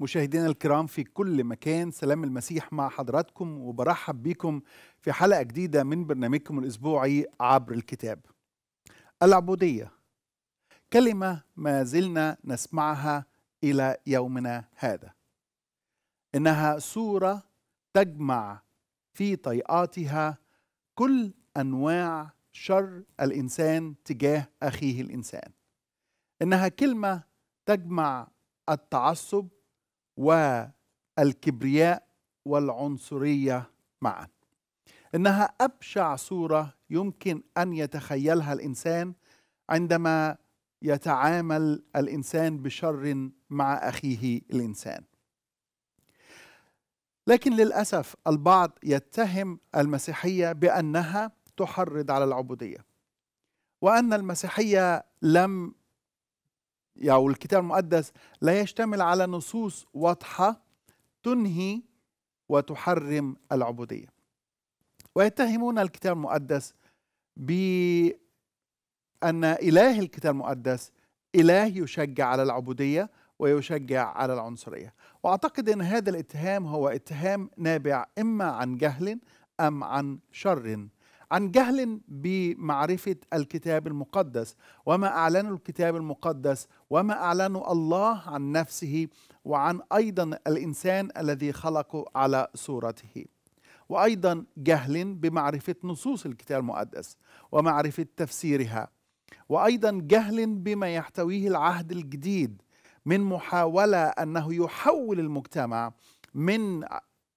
مشاهدينا الكرام في كل مكان سلام المسيح مع حضراتكم وبرحب بكم في حلقة جديدة من برنامجكم الأسبوعي عبر الكتاب العبودية كلمة ما زلنا نسمعها إلى يومنا هذا إنها صورة تجمع في طيئاتها كل أنواع شر الإنسان تجاه أخيه الإنسان إنها كلمة تجمع التعصب والكبرياء والعنصرية معا إنها أبشع صورة يمكن أن يتخيلها الإنسان عندما يتعامل الإنسان بشر مع أخيه الإنسان لكن للأسف البعض يتهم المسيحية بأنها تحرض على العبودية وأن المسيحية لم أو يعني الكتاب المقدس لا يشتمل على نصوص واضحة تنهي وتحرم العبودية ويتهمون الكتاب المقدس بأن إله الكتاب المقدس إله يشجع على العبودية ويشجع على العنصرية وأعتقد أن هذا الاتهام هو اتهام نابع إما عن جهل أم عن شر عن جهل بمعرفة الكتاب المقدس وما أعلنه الكتاب المقدس وما أعلنه الله عن نفسه وعن أيضا الإنسان الذي خلقه على صورته وأيضا جهل بمعرفة نصوص الكتاب المقدس ومعرفة تفسيرها وأيضا جهل بما يحتويه العهد الجديد من محاولة أنه يحول المجتمع من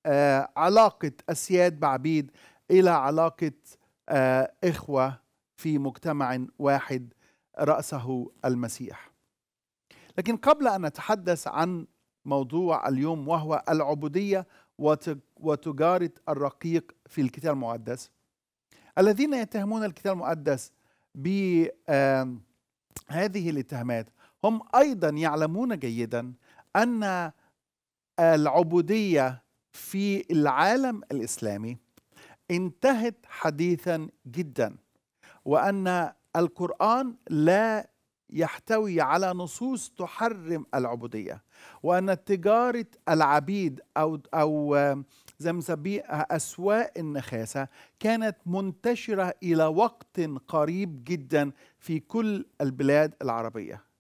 آه، علاقة أسياد بعبيد إلى علاقة آه، إخوة في مجتمع واحد رأسه المسيح لكن قبل أن نتحدث عن موضوع اليوم وهو العبودية وتجارة الرقيق في الكتاب المقدس الذين يتهمون الكتاب المقدس بهذه الاتهامات هم ايضا يعلمون جيدا ان العبوديه في العالم الاسلامي انتهت حديثا جدا وان القران لا يحتوي على نصوص تحرم العبوديه وان تجاره العبيد او او زي ما بنسميها اسواق النخاسه كانت منتشره الى وقت قريب جدا في كل البلاد العربيه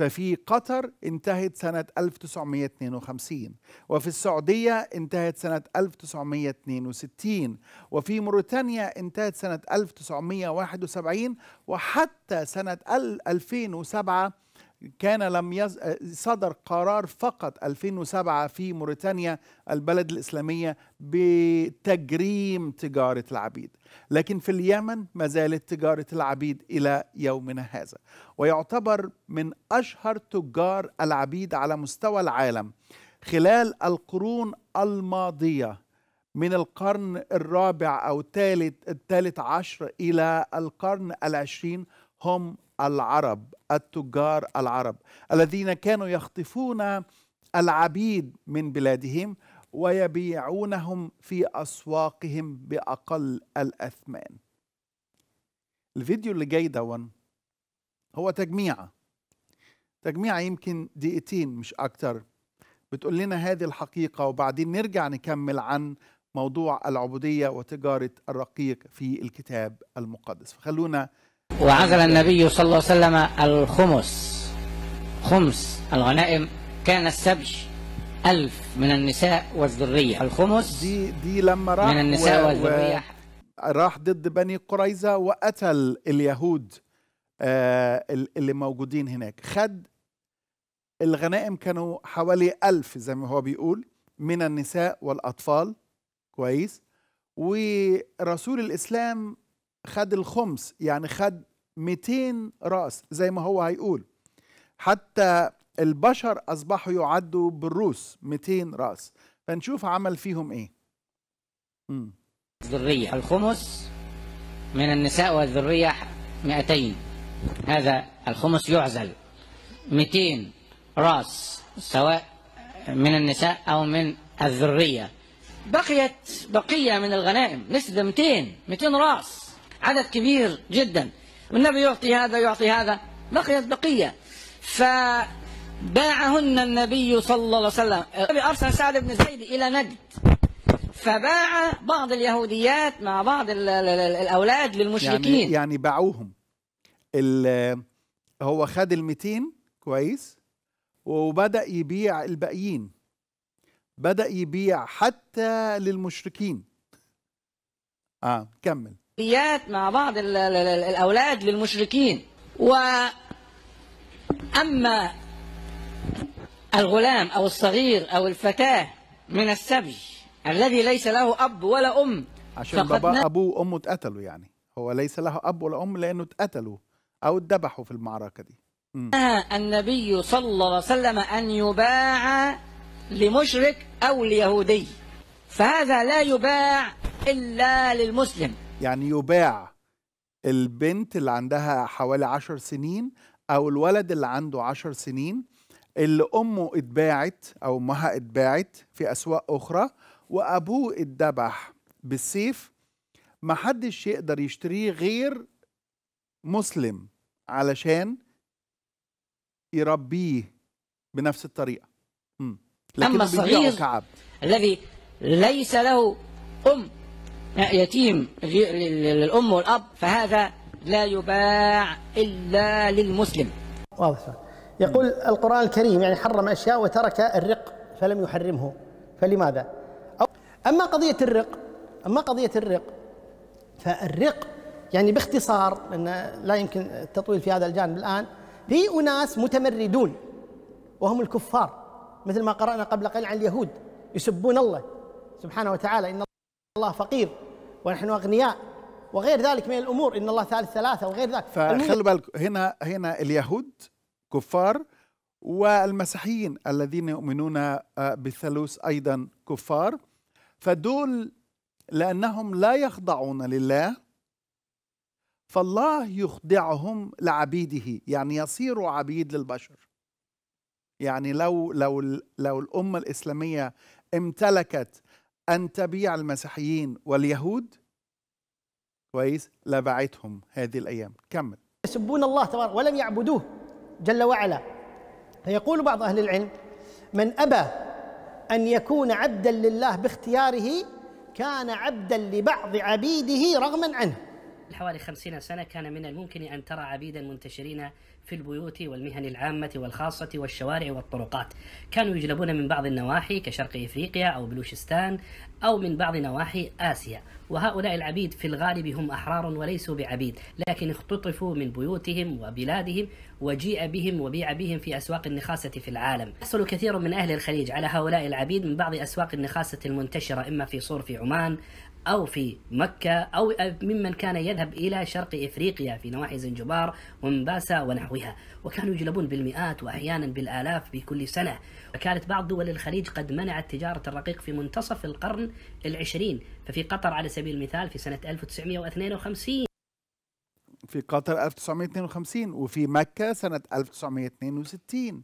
ففي قطر انتهت سنة 1952 وفي السعودية انتهت سنة 1962 وفي موريتانيا انتهت سنة 1971 وحتى سنة 2007 كان لم يز... آه، صدر قرار فقط 2007 في موريتانيا البلد الإسلامية بتجريم تجارة العبيد لكن في اليمن ما زالت تجارة العبيد إلى يومنا هذا ويعتبر من أشهر تجار العبيد على مستوى العالم خلال القرون الماضية من القرن الرابع أو الثالث الثالث عشر إلى القرن العشرين هم العرب التجار العرب الذين كانوا يخطفون العبيد من بلادهم ويبيعونهم في أسواقهم بأقل الأثمان الفيديو اللي جاي دون هو تجميعة تجميعة يمكن دقيقتين مش أكتر بتقول لنا هذه الحقيقة وبعدين نرجع نكمل عن موضوع العبودية وتجارة الرقيق في الكتاب المقدس فخلونا وعزل النبي صلى الله عليه وسلم الخمس خمس الغنائم كان السبج ألف من النساء والذرية الخمس دي دي لما راح من النساء و... والذرية راح ضد بني قريظة وقتل اليهود آه اللي موجودين هناك خد الغنائم كانوا حوالي ألف زي ما هو بيقول من النساء والأطفال كويس ورسول الإسلام خد الخمس يعني خد 200 راس زي ما هو هيقول حتى البشر اصبحوا يعدوا بالروس 200 راس فنشوف عمل فيهم ايه ذرية الذرية الخمس من النساء والذرية 200 هذا الخمس يعزل 200 راس سواء من النساء أو من الذرية بقيت بقية من الغنائم نسبة 200 200 راس عدد كبير جدا والنبي يعطي هذا يعطي هذا بقيت بقية فباعهن النبي صلى الله عليه وسلم النبي أرسل سعد بن زيد إلى نجد فباع بعض اليهوديات مع بعض الـ الـ الـ الأولاد للمشركين يعني, يعني باعوهم هو خد ال 200 كويس وبدأ يبيع الباقيين بدأ يبيع حتى للمشركين اه كمل اليات مع بعض الأولاد للمشركين وأما الغلام أو الصغير أو الفتاة من السبي الذي ليس له أب ولا أم عشان بابا أبوه وأمه اتقتلوا يعني هو ليس له أب ولا أم لأنه اتقتلوا أو اتذبحوا في المعركة دي نهى النبي صلى الله عليه وسلم أن يباع لمشرك أو ليهودي فهذا لا يباع إلا للمسلم يعني يباع البنت اللي عندها حوالي عشر سنين أو الولد اللي عنده عشر سنين اللي أمه اتباعت أو أمها اتباعت في أسواق أخرى وأبوه اتذبح بالسيف ما حدش يقدر يشتريه غير مسلم علشان يربيه بنفس الطريقة لكن أما الصغير الذي ليس له أم آه، يتيم للأم والأب فهذا لا يباع إلا للمسلم واضح يقول القرآن الكريم يعني حرم أشياء وترك الرق فلم يحرمه فلماذا؟ أو أما قضية الرق أما قضية الرق فالرق يعني باختصار لأن لا يمكن التطويل في هذا الجانب الآن في أناس متمردون وهم الكفار مثل ما قرأنا قبل قليل عن اليهود يسبون الله سبحانه وتعالى إن الله فقير ونحن أغنياء وغير ذلك من الأمور إن الله ثالث ثلاثة وغير ذلك فخلي بالك هنا هنا اليهود كفار والمسيحيين الذين يؤمنون آه، بالثالوث أيضا كفار فدول لأنهم لا يخضعون لله فالله يخضعهم لعبيده يعني يصيروا عبيد للبشر يعني لو لو لو الأمة الإسلامية امتلكت أن تبيع المسيحيين واليهود كويس لبعتهم هذه الأيام كمل يسبون الله تبارك ولم يعبدوه جل وعلا فيقول بعض أهل العلم من أبى أن يكون عبدا لله باختياره كان عبدا لبعض عبيده رغما عنه حوالي خمسين سنة كان من الممكن أن ترى عبيدا منتشرين في البيوت والمهن العامة والخاصة والشوارع والطرقات كانوا يجلبون من بعض النواحي كشرق إفريقيا أو بلوشستان أو من بعض نواحي آسيا وهؤلاء العبيد في الغالب هم أحرار وليسوا بعبيد لكن اختطفوا من بيوتهم وبلادهم وجيء بهم وبيع بهم في أسواق النخاسة في العالم يحصل كثير من أهل الخليج على هؤلاء العبيد من بعض أسواق النخاسة المنتشرة إما في صور في عمان أو في مكة أو ممن كان يذهب إلى شرق إفريقيا في نواحي زنجبار ومباسا ونحوها وكانوا يجلبون بالمئات وأحيانا بالآلاف في كل سنة وكانت بعض دول الخليج قد منعت تجارة الرقيق في منتصف القرن العشرين ففي قطر على سبيل المثال في سنة 1952 في قطر 1952 وفي مكة سنة 1962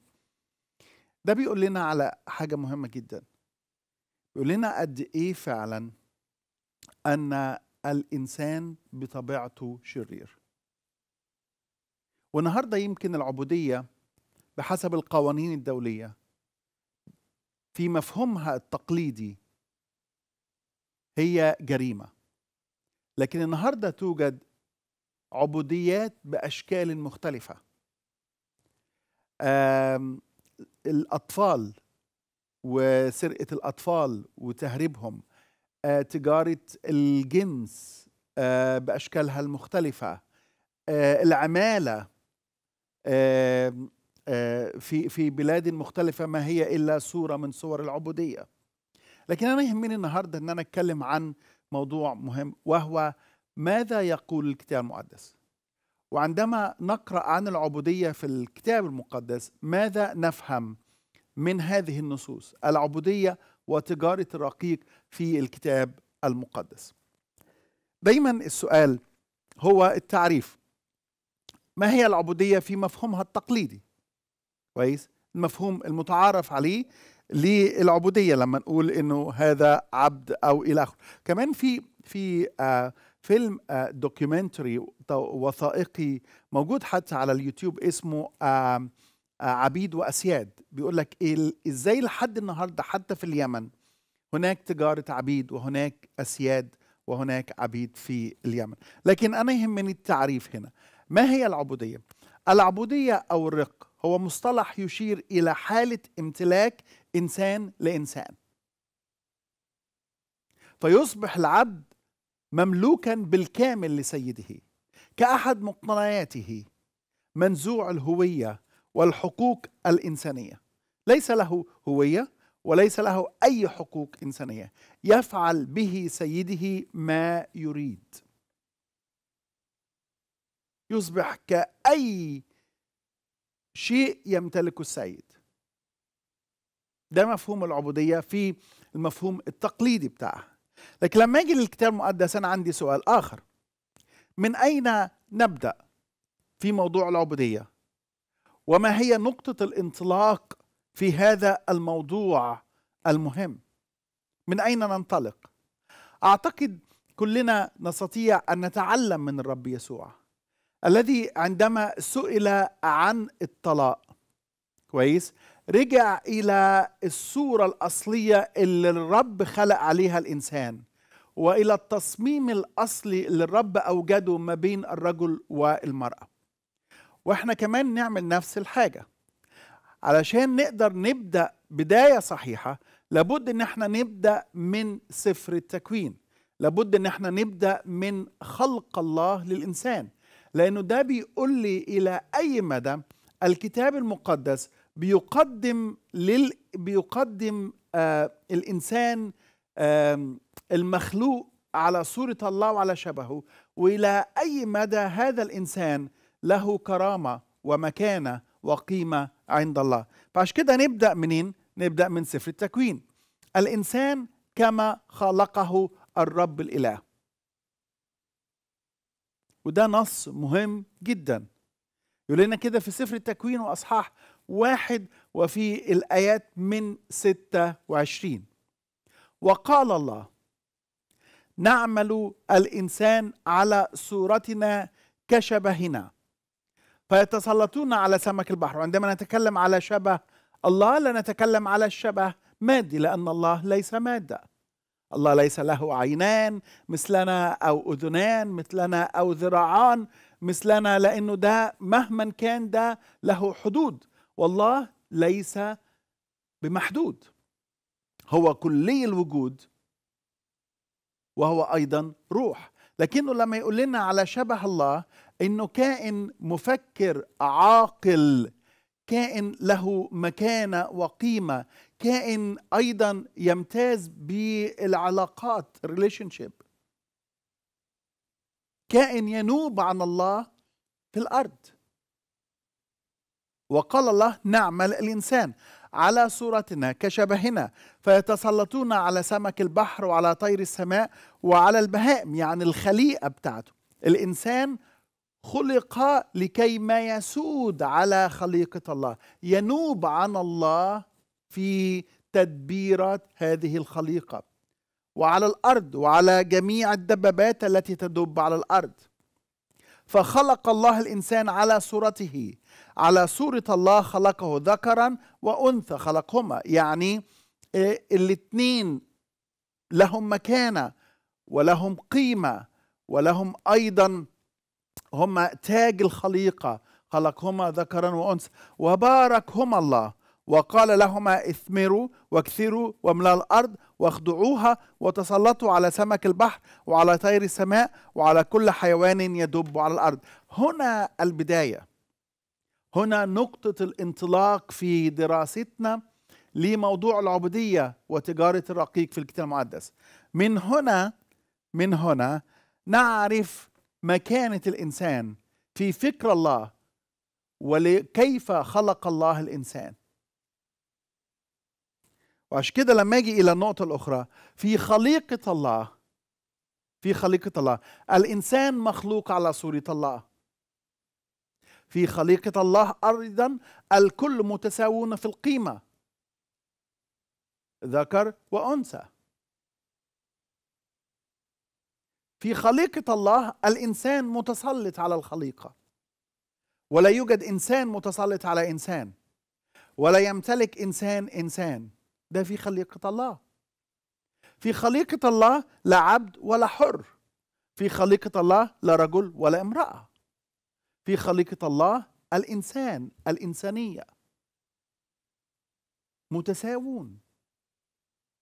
ده بيقول لنا على حاجة مهمة جدا بيقول لنا قد إيه فعلاً ان الانسان بطبيعته شرير والنهارده يمكن العبوديه بحسب القوانين الدوليه في مفهومها التقليدي هي جريمه لكن النهارده توجد عبوديات باشكال مختلفه الاطفال وسرقه الاطفال وتهريبهم آه، تجاره الجنس آه، باشكالها المختلفه آه، العماله في في بلاد مختلفه ما هي الا صوره من صور العبوديه لكن انا يهمني النهارده ان انا اتكلم عن موضوع مهم وهو ماذا يقول الكتاب المقدس وعندما نقرا عن العبوديه في الكتاب المقدس ماذا نفهم من هذه النصوص العبوديه وتجارة الرقيق في الكتاب المقدس دايما السؤال هو التعريف ما هي العبودية في مفهومها التقليدي كويس المفهوم المتعارف عليه للعبودية لما نقول انه هذا عبد او الى اخره كمان في في آه فيلم آه، دوكيومنتري وثائقي موجود حتى على اليوتيوب اسمه آه، عبيد واسياد بيقول لك إيه ازاي لحد النهارده حتى في اليمن هناك تجاره عبيد وهناك اسياد وهناك عبيد في اليمن لكن انا يهمني التعريف هنا ما هي العبوديه العبوديه او الرق هو مصطلح يشير الى حاله امتلاك انسان لانسان فيصبح العبد مملوكا بالكامل لسيده كاحد مقتنياته منزوع الهويه والحقوق الانسانيه ليس له هويه وليس له اي حقوق انسانيه يفعل به سيده ما يريد يصبح كاي شيء يمتلكه السيد ده مفهوم العبوديه في المفهوم التقليدي بتاعها لكن لما اجي للكتاب المقدس انا عندي سؤال اخر من اين نبدا في موضوع العبوديه وما هي نقطه الانطلاق في هذا الموضوع المهم من اين ننطلق اعتقد كلنا نستطيع ان نتعلم من الرب يسوع الذي عندما سئل عن الطلاق كويس رجع الى الصوره الاصليه اللي الرب خلق عليها الانسان والى التصميم الاصلي اللي الرب اوجده ما بين الرجل والمراه واحنا كمان نعمل نفس الحاجه علشان نقدر نبدا بدايه صحيحه لابد ان احنا نبدا من سفر التكوين لابد ان احنا نبدا من خلق الله للانسان لانه ده بيقول لي الى اي مدى الكتاب المقدس بيقدم لل بيقدم آه الانسان آه المخلوق على صوره الله وعلى شبهه والى اي مدى هذا الانسان له كرامه ومكانه وقيمه عند الله فعشان كده نبدا منين نبدا من سفر التكوين الانسان كما خلقه الرب الاله وده نص مهم جدا يقول لنا كده في سفر التكوين واصحاح واحد وفي الايات من ستة وعشرين وقال الله نعمل الانسان على صورتنا كشبهنا فيتسلطون على سمك البحر عندما نتكلم على شبه الله لا نتكلم على الشبه مادي لأن الله ليس مادة الله ليس له عينان مثلنا أو أذنان مثلنا أو ذراعان مثلنا لأنه ده مهما كان ده له حدود والله ليس بمحدود هو كلي الوجود وهو أيضا روح لكنه لما يقول لنا على شبه الله انه كائن مفكر عاقل كائن له مكانه وقيمه كائن ايضا يمتاز بالعلاقات ريليشن شيب كائن ينوب عن الله في الارض وقال الله نعمل الانسان على صورتنا كشبهنا فيتسلطون على سمك البحر وعلى طير السماء وعلى البهائم يعني الخليقه بتاعته الانسان خلق لكي ما يسود على خليقة الله ينوب عن الله في تدبيرات هذه الخليقة وعلى الأرض وعلى جميع الدبابات التي تدب على الأرض فخلق الله الإنسان على صورته على صورة الله خلقه ذكرا وأنثى خلقهما يعني آه، الاثنين لهم مكانة ولهم قيمة ولهم أيضا هم تاج الخليقة خلقهما ذكرا وأنثى وباركهما الله وقال لهما اثمروا واكثروا واملا الارض واخضعوها وتسلطوا على سمك البحر وعلى طير السماء وعلى كل حيوان يدب على الارض هنا البدايه هنا نقطه الانطلاق في دراستنا لموضوع العبوديه وتجاره الرقيق في الكتاب المقدس من هنا من هنا نعرف مكانة الإنسان في فكر الله ولكيف خلق الله الإنسان وعشان كده لما أجي إلى النقطة الأخرى في خليقة الله في خليقة الله الإنسان مخلوق على صورة الله في خليقة الله أيضا الكل متساوون في القيمة ذكر وأنثى في خليقة الله الإنسان متسلط على الخليقة ولا يوجد إنسان متسلط على إنسان ولا يمتلك إنسان إنسان ده في خليقة الله في خليقة الله لا عبد ولا حر في خليقة الله لا رجل ولا امرأة في خليقة الله الإنسان الإنسانية متساوون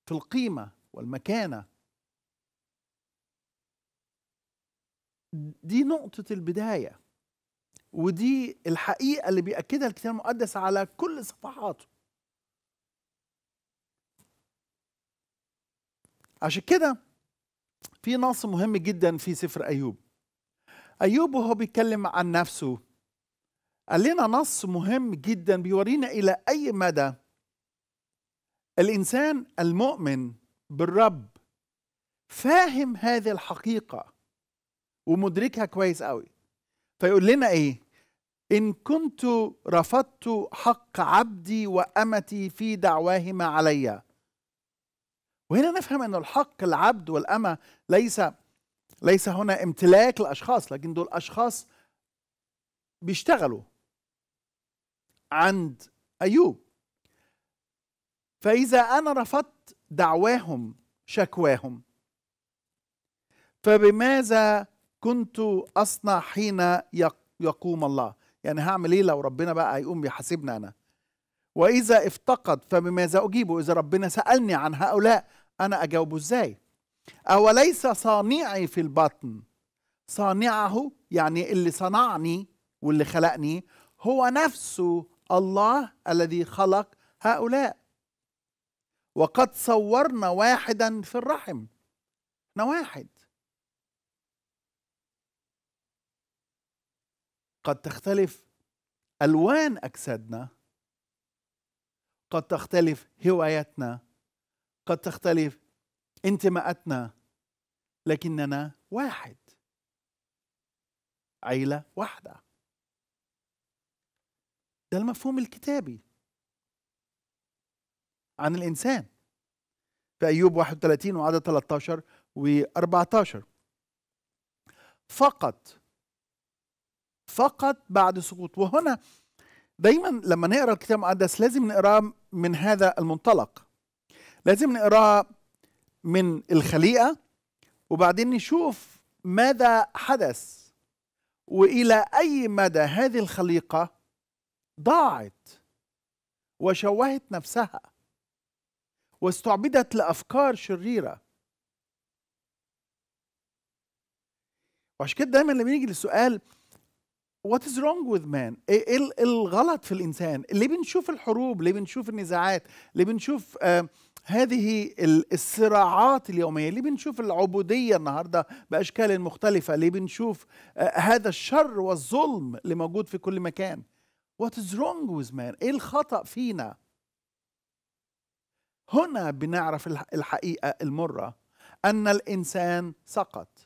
في القيمة والمكانة دي نقطة البداية ودي الحقيقة اللي بيأكدها الكتاب المقدس على كل صفحاته عشان كده في نص مهم جدا في سفر أيوب أيوب وهو بيتكلم عن نفسه قال لنا نص مهم جدا بيورينا إلى أي مدى الإنسان المؤمن بالرب فاهم هذه الحقيقة ومدركها كويس قوي فيقول لنا ايه ان كنت رفضت حق عبدي وامتي في دعواهما علي وهنا نفهم ان الحق العبد والامه ليس ليس هنا امتلاك لاشخاص لكن دول اشخاص بيشتغلوا عند ايوب فاذا انا رفضت دعواهم شكواهم فبماذا كنت أصنع حين يقوم الله يعني هعمل إيه لو ربنا بقى هيقوم بيحاسبني أنا وإذا افتقد فبماذا أجيبه إذا ربنا سألني عن هؤلاء أنا أجاوبه إزاي أوليس صانعي في البطن صانعه يعني اللي صنعني واللي خلقني هو نفسه الله الذي خلق هؤلاء وقد صورنا واحدا في الرحم احنا واحد قد تختلف الوان اجسادنا قد تختلف هواياتنا قد تختلف انتماءاتنا لكننا واحد عيله واحده ده المفهوم الكتابي عن الانسان في ايوب 31 وعدد 13 و 14 فقط فقط بعد سقوط وهنا دايما لما نقرا الكتاب المقدس لازم نقراه من هذا المنطلق لازم نقراه من الخليقه وبعدين نشوف ماذا حدث والى اي مدى هذه الخليقه ضاعت وشوهت نفسها واستعبدت لافكار شريره وعشان كده دايما لما يجي للسؤال وات از رونج وذ مان ايه الغلط في الانسان ليه بنشوف الحروب ليه بنشوف النزاعات ليه بنشوف آه هذه الصراعات اليوميه ليه بنشوف العبوديه النهارده باشكال مختلفه ليه بنشوف آه هذا الشر والظلم اللي موجود في كل مكان وات از رونج وذ مان ايه الخطا فينا هنا بنعرف الحقيقه المره ان الانسان سقط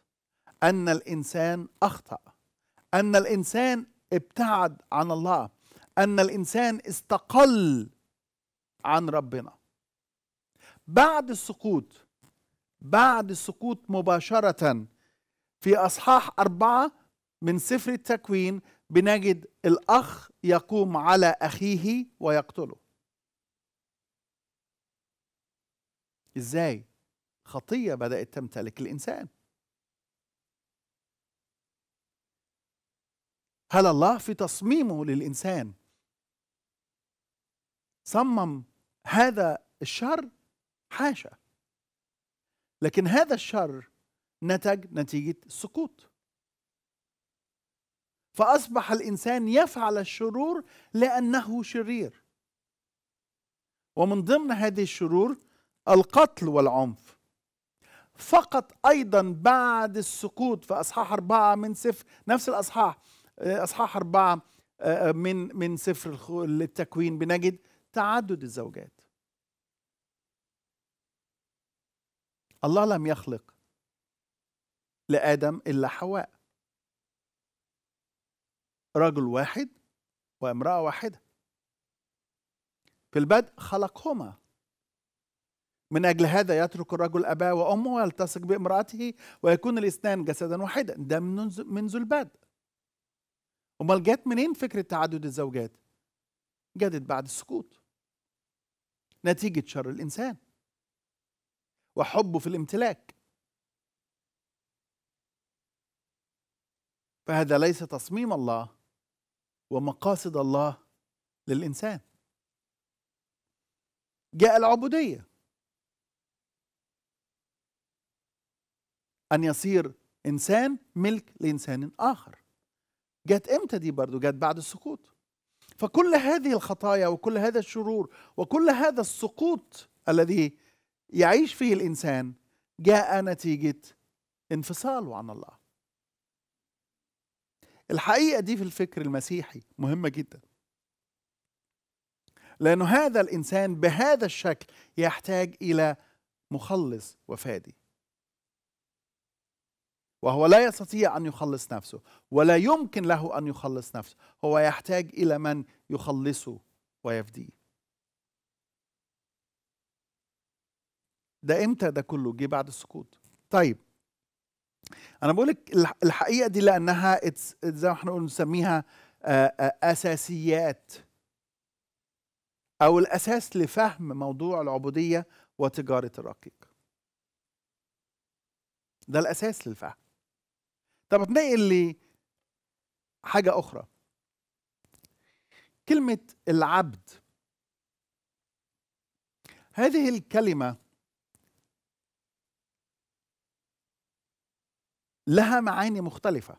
ان الانسان اخطأ ان الانسان ابتعد عن الله ان الانسان استقل عن ربنا بعد السقوط بعد السقوط مباشره في اصحاح اربعه من سفر التكوين بنجد الاخ يقوم على اخيه ويقتله ازاي خطيه بدات تمتلك الانسان هل الله في تصميمه للإنسان صمم هذا الشر حاشا لكن هذا الشر نتج نتيجة السقوط فأصبح الإنسان يفعل الشرور لأنه شرير ومن ضمن هذه الشرور القتل والعنف فقط أيضا بعد السقوط في أصحاح أربعة من سفر نفس الأصحاح آه، اصحاح اربعه آه، آه، من من سفر التكوين بنجد تعدد الزوجات. الله لم يخلق لادم الا حواء. رجل واحد وامراه واحده. في البدء خلقهما من أجل هذا يترك الرجل أباه وأمه ويلتصق بامرأته ويكون الاثنان جسدا واحدا ده منذ البدء امال جت منين فكره تعدد الزوجات جدت بعد السقوط نتيجه شر الانسان وحبه في الامتلاك فهذا ليس تصميم الله ومقاصد الله للانسان جاء العبوديه ان يصير انسان ملك لانسان اخر جت امتى دي برضو جت بعد السقوط فكل هذه الخطايا وكل هذا الشرور وكل هذا السقوط الذي يعيش فيه الانسان جاء نتيجه انفصاله عن الله الحقيقه دي في الفكر المسيحي مهمه جدا لانه هذا الانسان بهذا الشكل يحتاج الى مخلص وفادي وهو لا يستطيع ان يخلص نفسه ولا يمكن له ان يخلص نفسه هو يحتاج الى من يخلصه ويفديه ده امتى ده كله جه بعد السقوط طيب انا بقول لك الحقيقه دي لانها زي ما احنا نسميها آه، آه، اساسيات او الاساس لفهم موضوع العبوديه وتجاره الرقيق ده الاساس للفهم طب اتنقل لي حاجة أخرى كلمة العبد هذه الكلمة لها معاني مختلفة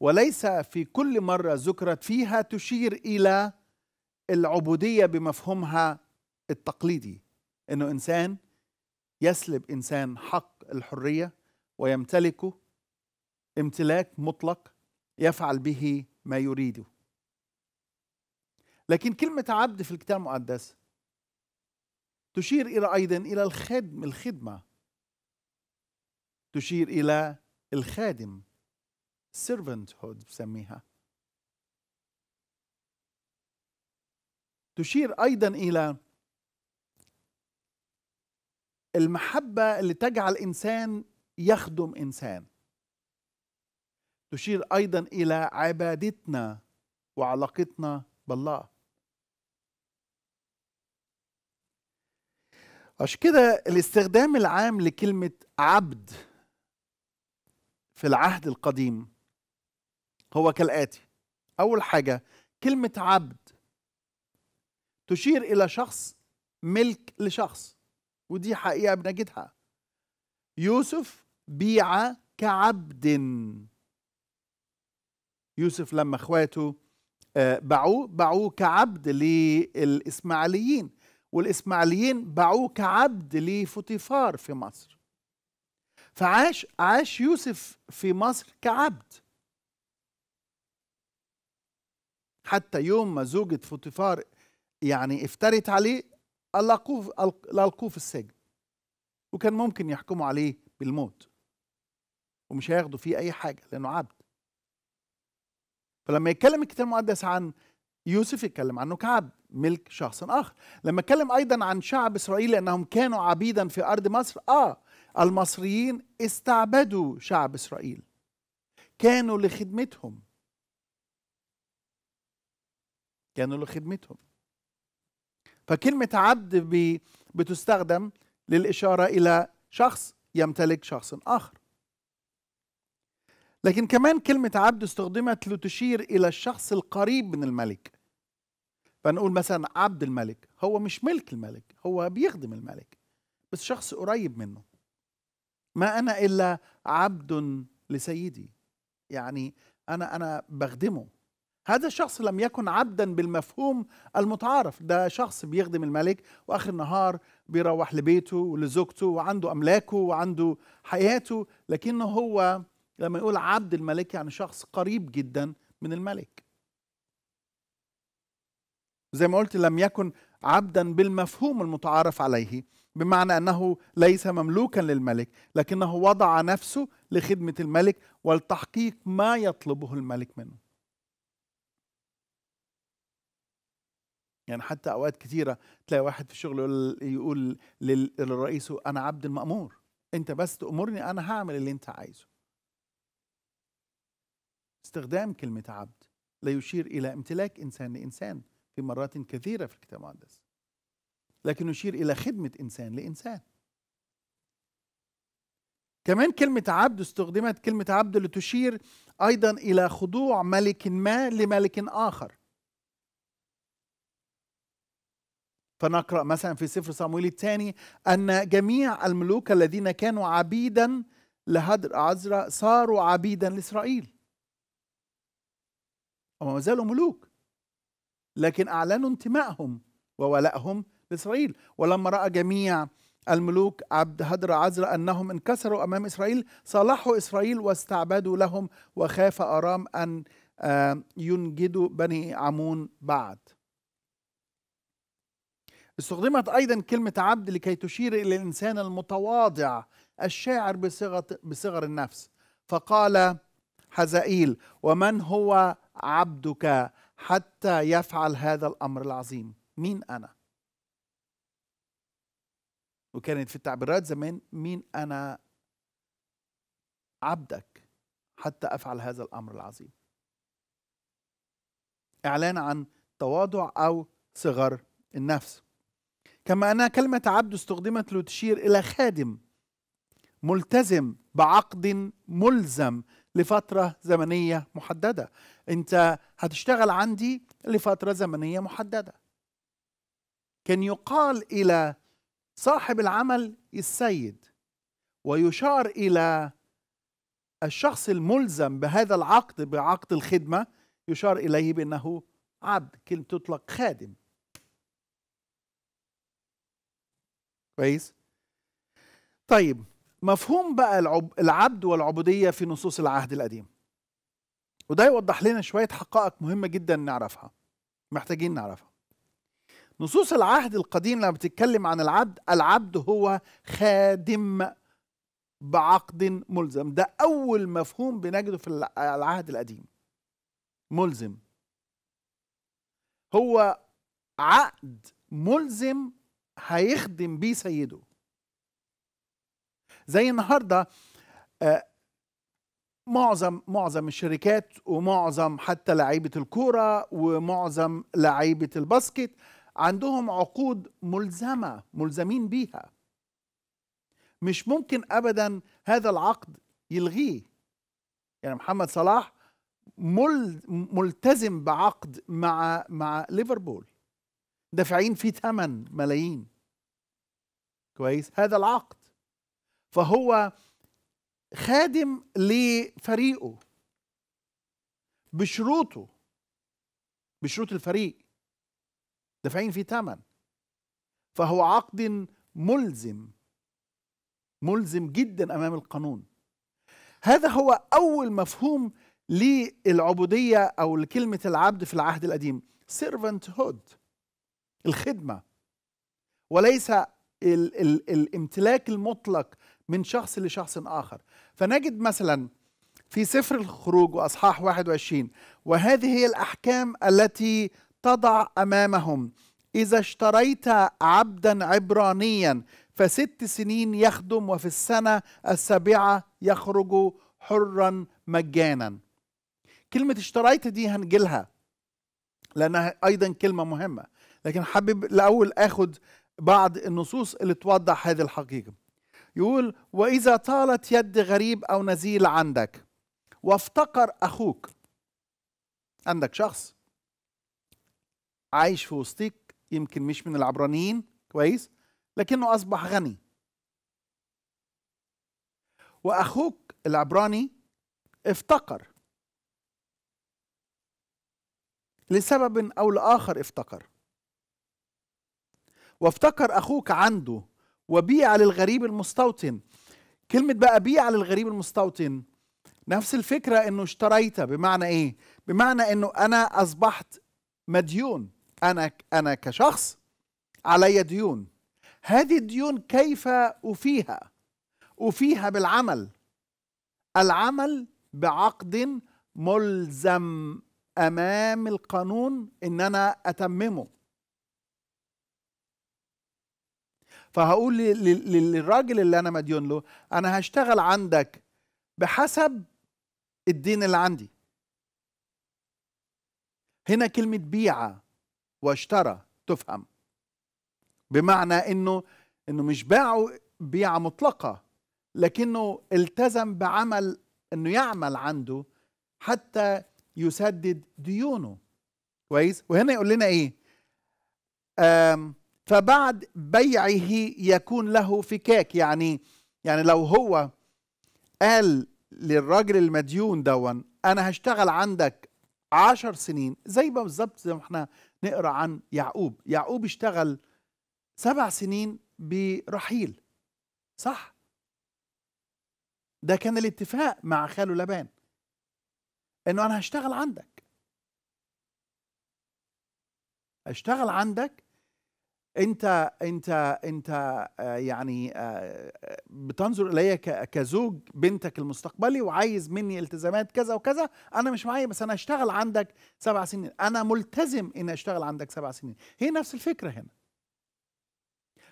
وليس في كل مرة ذكرت فيها تشير إلى العبودية بمفهومها التقليدي إنه إنسان يسلب إنسان حق الحرية ويمتلكه امتلاك مطلق يفعل به ما يريده لكن كلمة عبد في الكتاب المقدس تشير إلى أيضا إلى الخدم الخدمة تشير إلى الخادم هود بسميها تشير أيضا إلى المحبة اللي تجعل إنسان يخدم انسان تشير ايضا الى عبادتنا وعلاقتنا بالله عشان كده الاستخدام العام لكلمه عبد في العهد القديم هو كالاتي اول حاجه كلمه عبد تشير الى شخص ملك لشخص ودي حقيقه بنجدها يوسف بيع كعبد يوسف لما اخواته آه، باعوه باعوه كعبد للاسماعيليين والاسماعيليين باعوه كعبد لفوتيفار في مصر فعاش عاش يوسف في مصر كعبد حتى يوم ما زوجة فوتيفار يعني افترت عليه ألقوه في السجن وكان ممكن يحكموا عليه بالموت ومش هياخدوا فيه اي حاجه لانه عبد فلما يتكلم الكتاب المقدس عن يوسف يتكلم عنه كعبد ملك شخص اخر لما اتكلم ايضا عن شعب اسرائيل انهم كانوا عبيدا في ارض مصر اه المصريين استعبدوا شعب اسرائيل كانوا لخدمتهم كانوا لخدمتهم فكلمة عبد بتستخدم للإشارة إلى شخص يمتلك شخص آخر لكن كمان كلمة عبد استخدمت لتشير إلى الشخص القريب من الملك فنقول مثلا عبد الملك هو مش ملك الملك هو بيخدم الملك بس شخص قريب منه ما أنا إلا عبد لسيدي يعني أنا أنا بخدمه هذا الشخص لم يكن عبدا بالمفهوم المتعارف ده شخص بيخدم الملك واخر النهار بيروح لبيته ولزوجته وعنده املاكه وعنده حياته لكنه هو لما يقول عبد الملك يعني شخص قريب جدا من الملك زي ما قلت لم يكن عبدا بالمفهوم المتعارف عليه بمعنى انه ليس مملوكا للملك لكنه وضع نفسه لخدمه الملك ولتحقيق ما يطلبه الملك منه يعني حتى اوقات كثيره تلاقي واحد في الشغل يقول, للرئيس انا عبد المامور انت بس تامرني انا هعمل اللي انت عايزه استخدام كلمة عبد لا يشير إلى امتلاك إنسان لإنسان في مرات كثيرة في الكتاب المقدس لكن يشير إلى خدمة إنسان لإنسان كمان كلمة عبد استخدمت كلمة عبد لتشير أيضا إلى خضوع ملك ما لملك آخر فنقرأ مثلا في سفر صامويل الثاني أن جميع الملوك الذين كانوا عبيدا لهدر عزرا صاروا عبيدا لإسرائيل وما زالوا ملوك لكن أعلنوا انتمائهم وولائهم لإسرائيل ولما رأى جميع الملوك عبد هدر عزر أنهم انكسروا أمام إسرائيل صالحوا إسرائيل واستعبدوا لهم وخاف أرام أن آه، ينجدوا بني عمون بعد استخدمت أيضا كلمة عبد لكي تشير إلى الإنسان المتواضع الشاعر بصغر النفس فقال حزائيل ومن هو عبدك حتى يفعل هذا الامر العظيم مين انا وكانت في التعبيرات زمان مين انا عبدك حتى افعل هذا الامر العظيم اعلان عن تواضع او صغر النفس كما ان كلمه عبد استخدمت لتشير الى خادم ملتزم بعقد ملزم لفتره زمنيه محدده انت هتشتغل عندي لفتره زمنيه محدده كان يقال الى صاحب العمل السيد ويشار الى الشخص الملزم بهذا العقد بعقد الخدمه يشار اليه بانه عبد كلمه تطلق خادم كويس طيب مفهوم بقى العب العبد والعبودية في نصوص العهد القديم وده يوضح لنا شوية حقائق مهمة جدا نعرفها محتاجين نعرفها نصوص العهد القديم لما بتتكلم عن العبد العبد هو خادم بعقد ملزم ده أول مفهوم بنجده في العهد القديم ملزم هو عقد ملزم هيخدم بيه سيده زي النهارده آه، معظم معظم الشركات ومعظم حتى لعيبه الكوره ومعظم لعيبه الباسكت عندهم عقود ملزمه ملزمين بيها مش ممكن ابدا هذا العقد يلغيه يعني محمد صلاح مل ملتزم بعقد مع مع ليفربول دافعين فيه ثمن ملايين كويس هذا العقد فهو خادم لفريقه بشروطه بشروط الفريق دافعين فيه ثمن فهو عقد ملزم ملزم جدا امام القانون هذا هو اول مفهوم للعبوديه او لكلمه العبد في العهد القديم سيرفنت هود الخدمه وليس ال ال الامتلاك المطلق من شخص لشخص آخر فنجد مثلا في سفر الخروج وأصحاح 21 وهذه هي الأحكام التي تضع أمامهم إذا اشتريت عبدا عبرانيا فست سنين يخدم وفي السنة السابعة يخرج حرا مجانا كلمة اشتريت دي هنجيلها لأنها أيضا كلمة مهمة لكن حابب الأول أخد بعض النصوص اللي توضح هذه الحقيقة يقول وإذا طالت يد غريب أو نزيل عندك وافتقر أخوك عندك شخص عايش في وسطك يمكن مش من العبرانيين كويس لكنه أصبح غني وأخوك العبراني افتقر لسبب أو لآخر افتقر وافتقر أخوك عنده وبيع للغريب المستوطن كلمة بقى بيع للغريب المستوطن نفس الفكرة انه اشتريت بمعنى ايه بمعنى انه انا اصبحت مديون انا انا كشخص علي ديون هذه الديون كيف أفيها أفيها بالعمل العمل بعقد ملزم أمام القانون إن أنا أتممه فهقول للراجل اللي انا مديون له انا هشتغل عندك بحسب الدين اللي عندي هنا كلمة بيع واشترى تفهم بمعنى انه انه مش باعه بيعة مطلقة لكنه التزم بعمل انه يعمل عنده حتى يسدد ديونه كويس وهنا يقول لنا ايه فبعد بيعه يكون له فكاك يعني يعني لو هو قال للراجل المديون دون انا هشتغل عندك عشر سنين زي ما بالظبط زي ما احنا نقرا عن يعقوب يعقوب اشتغل سبع سنين برحيل صح ده كان الاتفاق مع خاله لبان انه انا هشتغل عندك اشتغل عندك انت انت انت آه، يعني آه، بتنظر الي كزوج بنتك المستقبلي وعايز مني التزامات كذا وكذا انا مش معايا بس انا اشتغل عندك سبع سنين انا ملتزم اني اشتغل عندك سبع سنين هي نفس الفكره هنا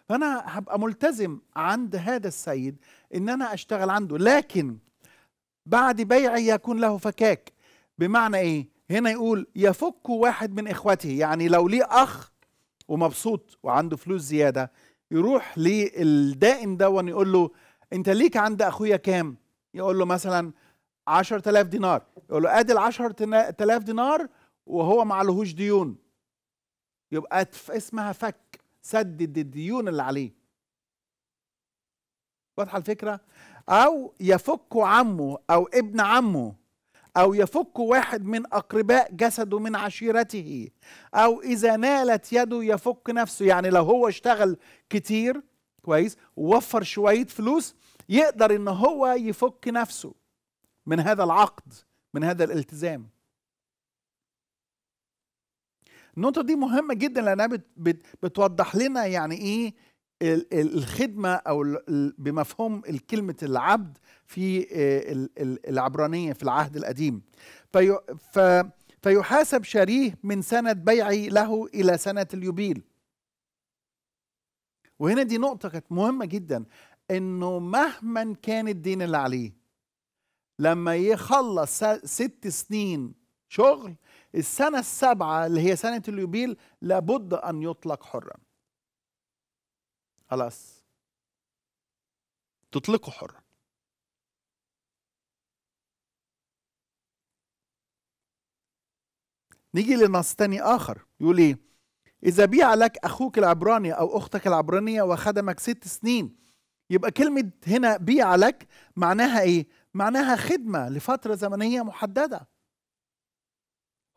فانا هبقى ملتزم عند هذا السيد ان انا اشتغل عنده لكن بعد بيعي يكون له فكاك بمعنى ايه هنا يقول يفك واحد من اخوته يعني لو ليه اخ ومبسوط وعنده فلوس زياده يروح للدائن دون يقول له انت ليك عند اخويا كام يقول له مثلا 10000 دينار يقول له ادي ال 10000 دينار وهو ما عليهوش ديون يبقى اسمها فك سدد الديون اللي عليه واضحه الفكره او يفك عمه او ابن عمه أو يفك واحد من أقرباء جسده من عشيرته أو إذا نالت يده يفك نفسه يعني لو هو اشتغل كتير كويس ووفر شوية فلوس يقدر إن هو يفك نفسه من هذا العقد من هذا الالتزام النقطة دي مهمة جدا لأنها بت بت بتوضح لنا يعني إيه الخدمه او بمفهوم كلمه العبد في آه، العبرانيه في العهد القديم فيحاسب شريه من سنه بيعه له الى سنه اليوبيل وهنا دي نقطه كانت مهمه جدا انه مهما كان الدين اللي عليه لما يخلص ست سنين شغل السنه السابعه اللي هي سنه اليوبيل لابد ان يطلق حرا خلاص تطلقه حر نيجي لنص تاني آخر يقول إيه إذا بيع لك أخوك العبراني أو أختك العبرانية وخدمك ست سنين يبقى كلمة هنا بيع لك معناها إيه؟ معناها خدمة لفترة زمنية محددة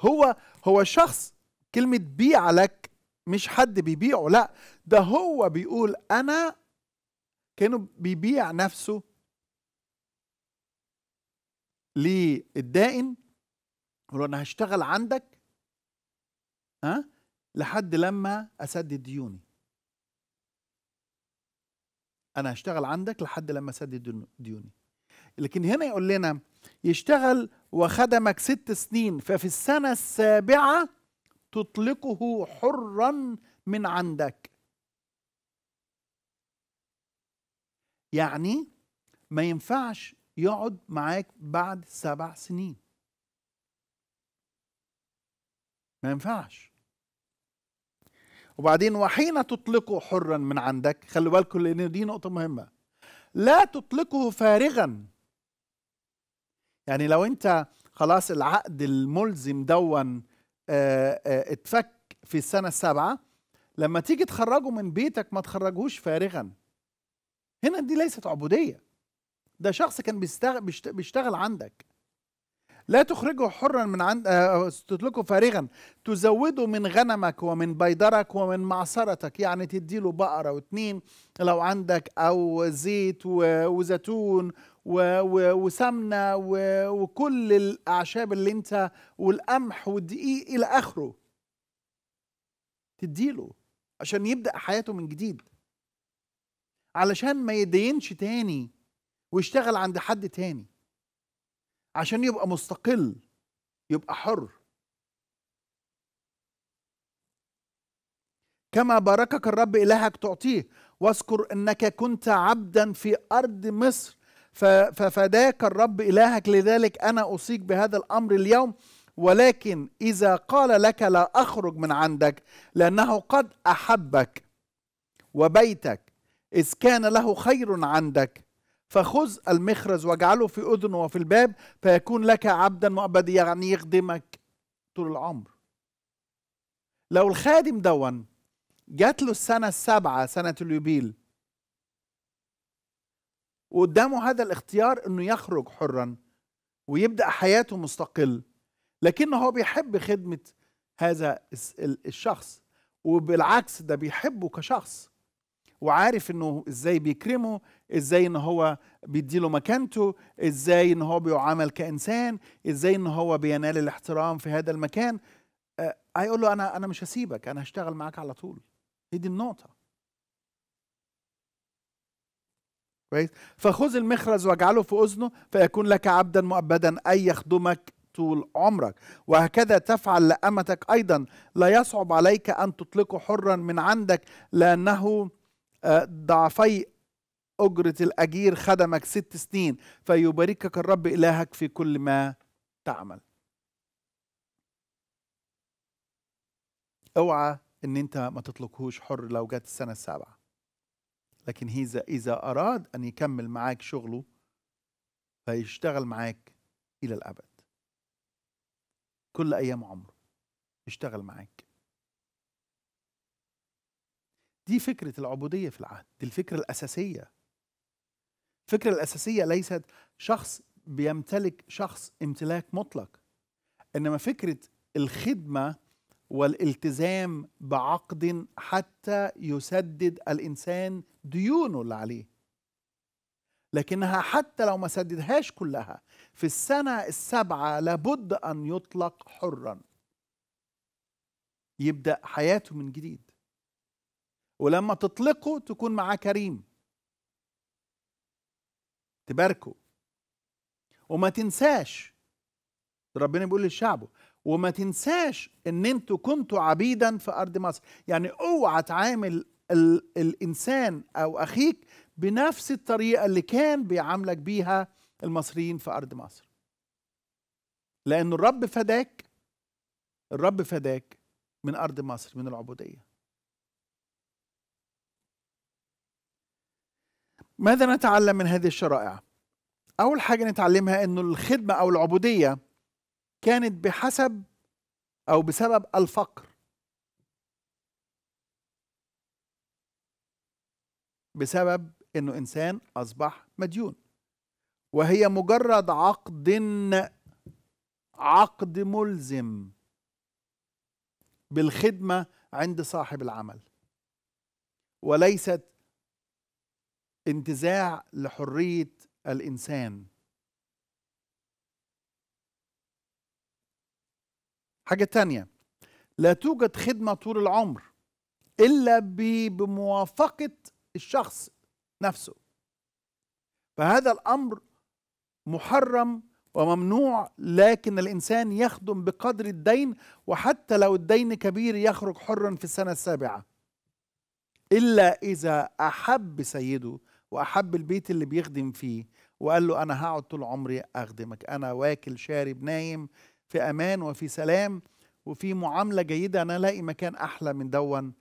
هو هو شخص كلمة بيع لك مش حد بيبيعه لا ده هو بيقول انا كانه بيبيع نفسه للدائن يقول انا هشتغل عندك ها أه؟ لحد لما اسدد ديوني انا هشتغل عندك لحد لما اسدد ديوني لكن هنا يقول لنا يشتغل وخدمك ست سنين ففي السنه السابعه تطلقه حرا من عندك يعني ما ينفعش يقعد معاك بعد سبع سنين ما ينفعش وبعدين وحين تطلقه حرا من عندك خلي بالكم لان دي نقطه مهمه لا تطلقه فارغا يعني لو انت خلاص العقد الملزم دون آه، آه، اتفك في السنه السابعه لما تيجي تخرجه من بيتك ما تخرجهوش فارغا هنا دي ليست عبودية ده شخص كان بيشتغل, عندك لا تخرجه حرا من عند آه، تتركه فارغا تزوده من غنمك ومن بيدرك ومن معصرتك يعني تديله بقرة واتنين لو عندك أو زيت وزيتون وسمنة وكل الأعشاب اللي أنت والقمح والدقيق إلى آخره تديله عشان يبدأ حياته من جديد علشان ما يدينش تاني ويشتغل عند حد تاني عشان يبقى مستقل يبقى حر كما باركك الرب إلهك تعطيه واذكر أنك كنت عبدا في أرض مصر ففداك الرب إلهك لذلك أنا أوصيك بهذا الأمر اليوم ولكن إذا قال لك لا أخرج من عندك لأنه قد أحبك وبيتك إذ كان له خير عندك فخذ المخرز واجعله في أذنه وفي الباب فيكون لك عبدا مؤبد يعني يخدمك طول العمر لو الخادم دون جات له السنة السابعة سنة اليوبيل وقدامه هذا الاختيار انه يخرج حرا ويبدأ حياته مستقل لكنه هو بيحب خدمة هذا الشخص وبالعكس ده بيحبه كشخص وعارف انه ازاي بيكرمه ازاي ان هو بيديله مكانته ازاي ان هو بيعامل كانسان ازاي ان هو بينال الاحترام في هذا المكان هيقول آه، له انا انا مش هسيبك انا هشتغل معاك على طول هي دي النقطه كويس فخذ المخرز واجعله في اذنه فيكون لك عبدا مؤبدا اي يخدمك طول عمرك وهكذا تفعل لامتك ايضا لا يصعب عليك ان تطلقه حرا من عندك لانه آه، ضعفي أجرة الأجير خدمك ست سنين فيباركك الرب إلهك في كل ما تعمل اوعى ان انت ما تطلقهوش حر لو جت السنه السابعه لكن إذا إذا أراد أن يكمل معاك شغله فيشتغل معاك إلى الأبد كل أيام عمره يشتغل معاك دي فكرة العبودية في العهد دي الفكرة الأساسية الفكرة الأساسية ليست شخص بيمتلك شخص امتلاك مطلق إنما فكرة الخدمة والالتزام بعقد حتى يسدد الإنسان ديونه اللي عليه لكنها حتى لو ما سددهاش كلها في السنة السابعة لابد أن يطلق حرا يبدأ حياته من جديد ولما تطلقه تكون معاه كريم تباركه وما تنساش ربنا بيقول لشعبه وما تنساش ان انتوا كنتوا عبيدا في ارض مصر يعني اوعى تعامل ال الانسان او اخيك بنفس الطريقه اللي كان بيعاملك بيها المصريين في ارض مصر لان الرب فداك الرب فداك من ارض مصر من العبوديه ماذا نتعلم من هذه الشرائع؟ أول حاجة نتعلمها أنه الخدمة أو العبودية كانت بحسب أو بسبب الفقر بسبب أنه إنسان أصبح مديون وهي مجرد عقد عقد ملزم بالخدمة عند صاحب العمل وليست انتزاع لحريه الانسان حاجه تانيه لا توجد خدمه طول العمر الا بموافقه الشخص نفسه فهذا الامر محرم وممنوع لكن الانسان يخدم بقدر الدين وحتى لو الدين كبير يخرج حرا في السنه السابعه الا اذا احب سيده وأحب البيت اللي بيخدم فيه وقال له أنا هقعد طول عمري أخدمك أنا واكل شارب نايم في أمان وفي سلام وفي معاملة جيدة أنا ألاقي مكان أحلى من دون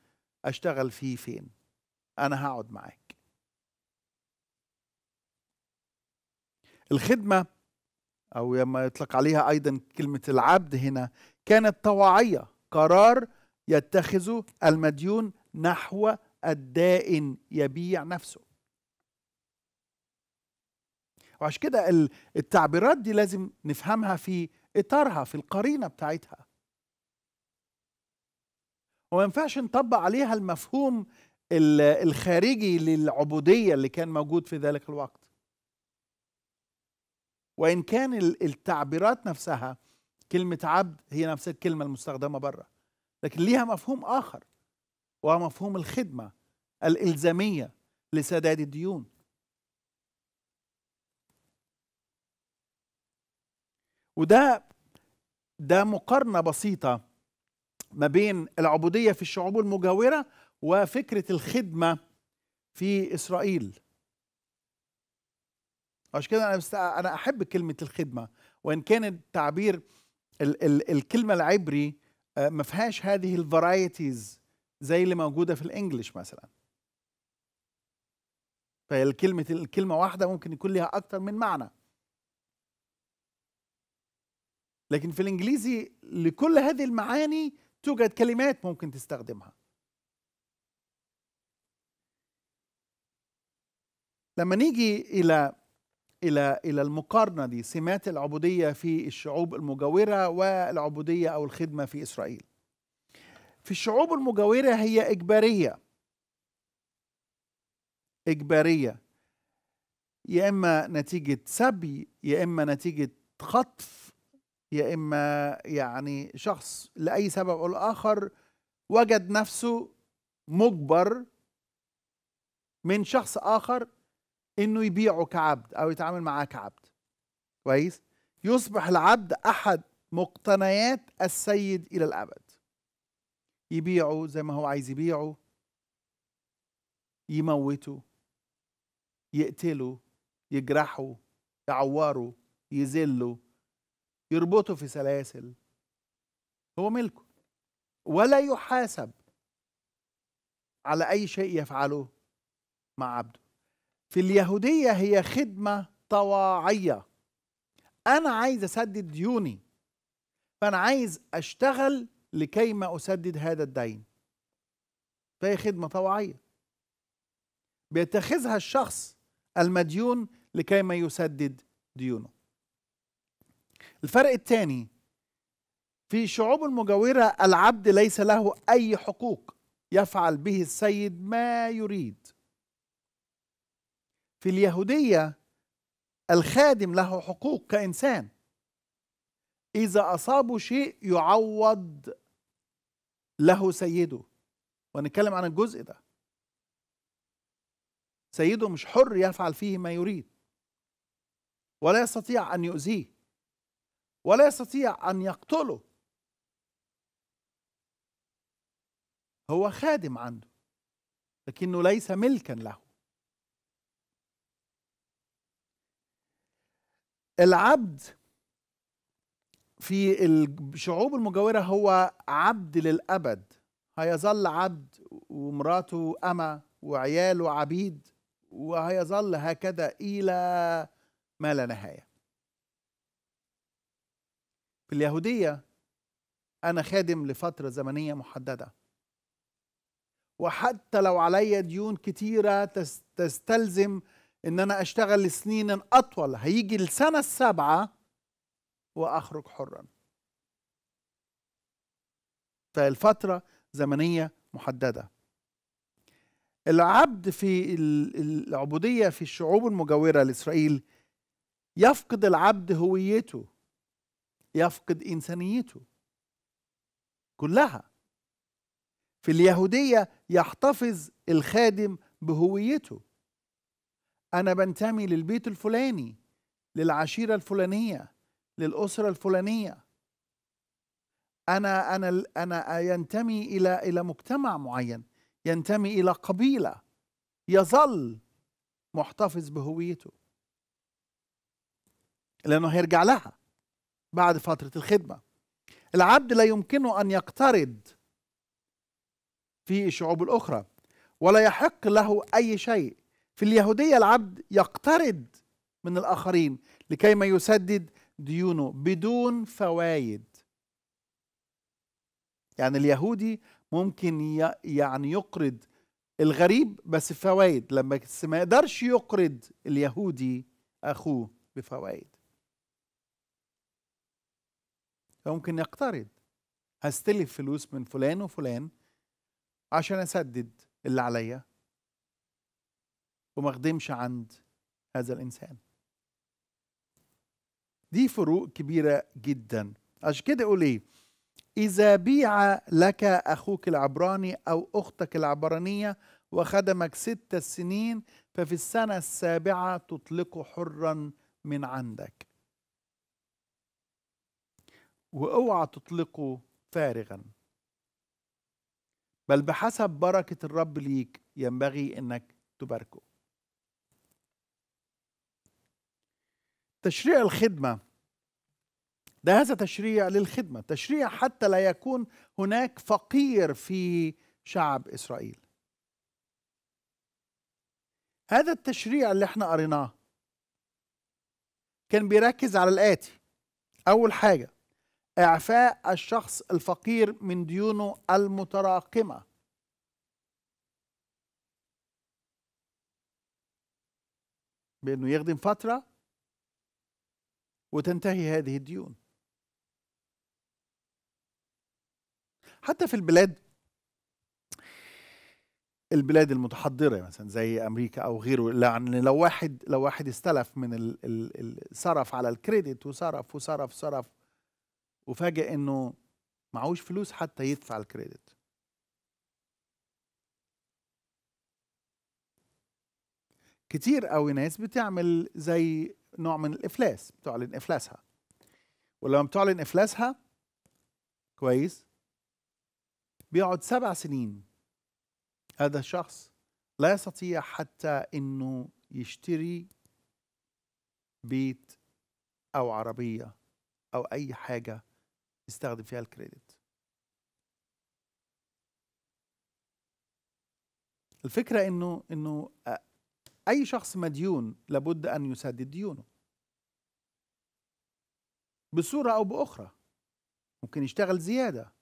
أشتغل فيه فين أنا هقعد معاك الخدمة أو ما يطلق عليها أيضا كلمة العبد هنا كانت طواعية قرار يتخذه المديون نحو الدائن يبيع نفسه وعشان كده التعبيرات دي لازم نفهمها في اطارها في القرينه بتاعتها وما ينفعش نطبق عليها المفهوم الخارجي للعبوديه اللي كان موجود في ذلك الوقت وان كان التعبيرات نفسها كلمه عبد هي نفس الكلمه المستخدمه بره لكن ليها مفهوم اخر وهو مفهوم الخدمه الالزاميه لسداد الديون وده ده مقارنة بسيطة ما بين العبودية في الشعوب المجاورة وفكرة الخدمة في إسرائيل عشان كده أنا أنا أحب كلمة الخدمة وإن كان التعبير ال... ال... الكلمة العبري آه، ما فيهاش هذه الفرايتيز زي اللي موجودة في الإنجليش مثلا فالكلمة الكلمة واحدة ممكن يكون لها أكتر من معنى لكن في الانجليزي لكل هذه المعاني توجد كلمات ممكن تستخدمها لما نيجي الى الى الى المقارنه دي سمات العبوديه في الشعوب المجاوره والعبوديه او الخدمه في اسرائيل في الشعوب المجاوره هي اجباريه اجباريه يا اما نتيجه سبي يا اما نتيجه خطف يا اما يعني شخص لاي سبب او لاخر وجد نفسه مجبر من شخص اخر انه يبيعه كعبد او يتعامل معاه كعبد كويس يصبح العبد احد مقتنيات السيد الى الابد يبيعه زي ما هو عايز يبيعه يموته يقتله يجرحه يعوره يذله يربطه في سلاسل هو ملكه ولا يحاسب على أي شيء يفعله مع عبده في اليهودية هي خدمة طواعية أنا عايز أسدد ديوني فأنا عايز أشتغل لكي ما أسدد هذا الدين فهي خدمة طواعية بيتخذها الشخص المديون لكي ما يسدد ديونه الفرق الثاني في الشعوب المجاورة العبد ليس له أي حقوق يفعل به السيد ما يريد في اليهودية الخادم له حقوق كإنسان إذا أصابه شيء يعوض له سيده ونتكلم عن الجزء ده سيده مش حر يفعل فيه ما يريد ولا يستطيع أن يؤذيه ولا يستطيع أن يقتله هو خادم عنده لكنه ليس ملكا له العبد في الشعوب المجاورة هو عبد للأبد هيظل عبد ومراته أما وعياله عبيد وهيظل هكذا إلى ما لا نهاية في اليهودية أنا خادم لفترة زمنية محددة وحتى لو عليا ديون كتيرة تستلزم إن أنا أشتغل لسنين أطول هيجي السنة السابعة وأخرج حرا فالفترة زمنية محددة العبد في العبودية في الشعوب المجاورة لإسرائيل يفقد العبد هويته يفقد انسانيته كلها في اليهوديه يحتفظ الخادم بهويته انا بنتمي للبيت الفلاني للعشيره الفلانيه للاسره الفلانيه انا انا انا ينتمي الى الى مجتمع معين ينتمي الى قبيله يظل محتفظ بهويته لانه هيرجع لها بعد فترة الخدمة العبد لا يمكنه أن يقترض في الشعوب الأخرى ولا يحق له أي شيء في اليهودية العبد يقترض من الآخرين لكيما يسدد ديونه بدون فوايد يعني اليهودي ممكن يعني يقرض الغريب بس فوايد لما ما يقدرش يقرض اليهودي أخوه بفوايد فممكن يقترض هستلف فلوس من فلان وفلان عشان اسدد اللي عليا وما اخدمش عند هذا الانسان دي فروق كبيره جدا عشان كده اقول ايه اذا بيع لك اخوك العبراني او اختك العبرانيه وخدمك ست سنين ففي السنه السابعه تطلقه حرا من عندك واوعى تطلقه فارغا بل بحسب بركة الرب ليك ينبغي انك تباركه تشريع الخدمة ده هذا تشريع للخدمة تشريع حتى لا يكون هناك فقير في شعب إسرائيل هذا التشريع اللي احنا قريناه كان بيركز على الآتي أول حاجة إعفاء الشخص الفقير من ديونه المتراكمة بأنه يخدم فترة وتنتهي هذه الديون حتى في البلاد البلاد المتحضرة مثلا زي أمريكا أو غيره لأن لو واحد لو واحد استلف من ال ال صرف على الكريدت وصرف وصرف صرف وفاجئ انه معهوش فلوس حتى يدفع الكريدت كتير قوي ناس بتعمل زي نوع من الافلاس بتعلن افلاسها ولما بتعلن افلاسها كويس بيقعد سبع سنين هذا الشخص لا يستطيع حتى انه يشتري بيت او عربيه او اي حاجه يستخدم فيها الكريدت الفكره انه انه آه، اي شخص مديون لابد ان يسدد ديونه بصوره او باخرى ممكن يشتغل زياده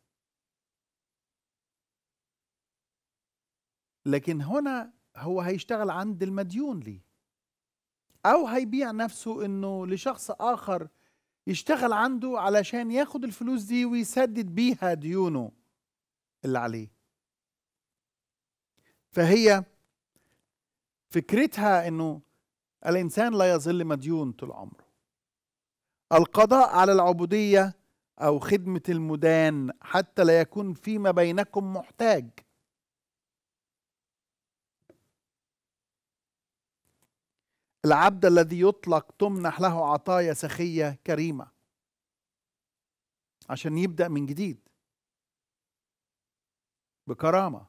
لكن هنا هو هيشتغل عند المديون ليه او هيبيع نفسه انه لشخص اخر يشتغل عنده علشان ياخد الفلوس دي ويسدد بيها ديونه اللي عليه فهي فكرتها انه الانسان لا يظل مديون طول عمره القضاء على العبوديه او خدمه المدان حتى لا يكون فيما بينكم محتاج العبد الذي يطلق تمنح له عطايا سخية كريمة عشان يبدأ من جديد بكرامة